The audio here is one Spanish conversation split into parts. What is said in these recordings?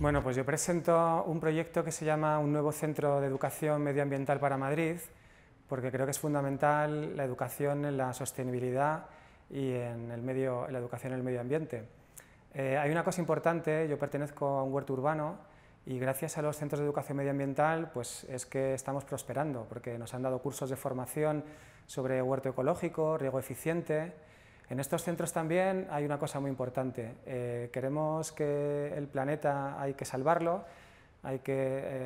Bueno, pues yo presento un proyecto que se llama Un nuevo centro de educación medioambiental para Madrid, porque creo que es fundamental la educación en la sostenibilidad y en, la educación en el medio ambiente. Eh, hay una cosa importante, yo pertenezco a un huerto urbano y gracias a los centros de educación medioambiental pues es que estamos prosperando, porque nos han dado cursos de formación sobre huerto ecológico, riego eficiente, en estos centros también hay una cosa muy importante. Eh, queremos que el planeta hay que salvarlo, hay que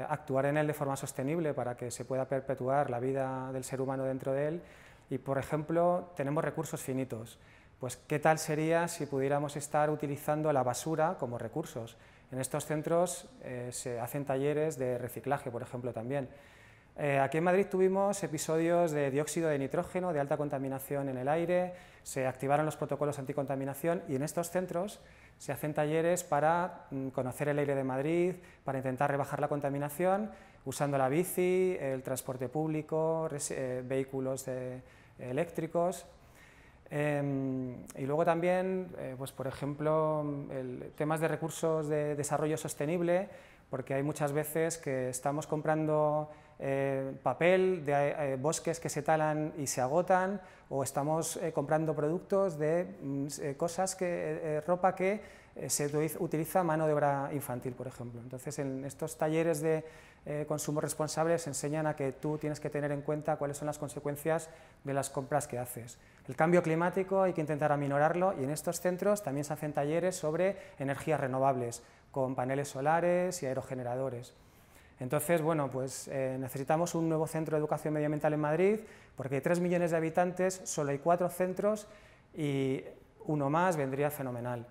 eh, actuar en él de forma sostenible para que se pueda perpetuar la vida del ser humano dentro de él. Y, por ejemplo, tenemos recursos finitos. Pues, ¿qué tal sería si pudiéramos estar utilizando la basura como recursos? En estos centros eh, se hacen talleres de reciclaje, por ejemplo, también. Eh, aquí en Madrid tuvimos episodios de dióxido de nitrógeno, de alta contaminación en el aire, se activaron los protocolos anticontaminación y en estos centros se hacen talleres para mm, conocer el aire de Madrid, para intentar rebajar la contaminación usando la bici, el transporte público, eh, vehículos eléctricos. Em, y luego también, eh, pues por ejemplo, temas de recursos de desarrollo sostenible, porque hay muchas veces que estamos comprando eh, papel, de eh, bosques que se talan y se agotan, o estamos eh, comprando productos de mm, cosas que, ropa que se utiliza mano de obra infantil, por ejemplo. Entonces, en estos talleres de consumo responsable se enseñan a que tú tienes que tener en cuenta cuáles son las consecuencias de las compras que haces. El cambio climático hay que intentar aminorarlo y en estos centros también se hacen talleres sobre energías renovables, con paneles solares y aerogeneradores. Entonces, bueno, pues eh, necesitamos un nuevo centro de educación medioambiental en Madrid, porque hay 3 millones de habitantes, solo hay 4 centros y uno más vendría fenomenal.